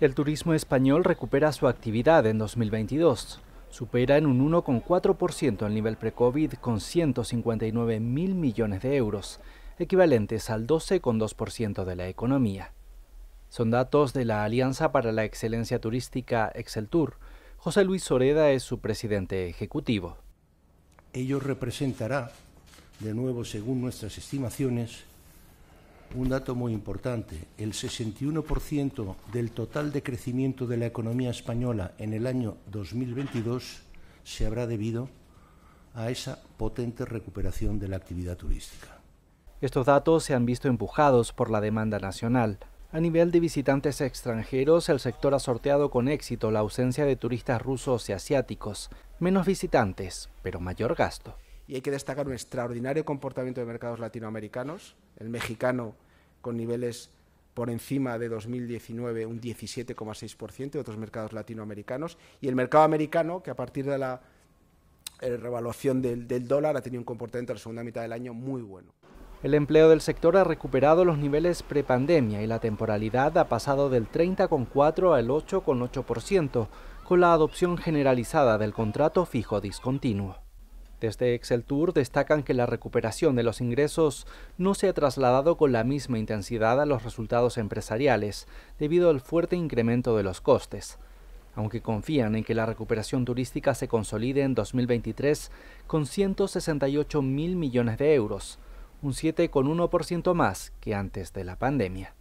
El turismo español recupera su actividad en 2022. Supera en un 1,4% el nivel pre-COVID con 159 mil millones de euros, equivalentes al 12,2% de la economía. Son datos de la Alianza para la Excelencia Turística ExcelTour... José Luis Soreda es su presidente ejecutivo. Ello representará, de nuevo según nuestras estimaciones, un dato muy importante. El 61% del total de crecimiento de la economía española en el año 2022 se habrá debido a esa potente recuperación de la actividad turística. Estos datos se han visto empujados por la demanda nacional. A nivel de visitantes extranjeros, el sector ha sorteado con éxito la ausencia de turistas rusos y asiáticos. Menos visitantes, pero mayor gasto. Y hay que destacar un extraordinario comportamiento de mercados latinoamericanos. El mexicano con niveles por encima de 2019 un 17,6% de otros mercados latinoamericanos y el mercado americano que a partir de la eh, revaluación del, del dólar ha tenido un comportamiento en la segunda mitad del año muy bueno. El empleo del sector ha recuperado los niveles prepandemia y la temporalidad ha pasado del 30,4 al 8,8% con la adopción generalizada del contrato fijo discontinuo de este Excel Tour destacan que la recuperación de los ingresos no se ha trasladado con la misma intensidad a los resultados empresariales, debido al fuerte incremento de los costes. Aunque confían en que la recuperación turística se consolide en 2023 con 168 mil millones de euros, un 7,1% más que antes de la pandemia.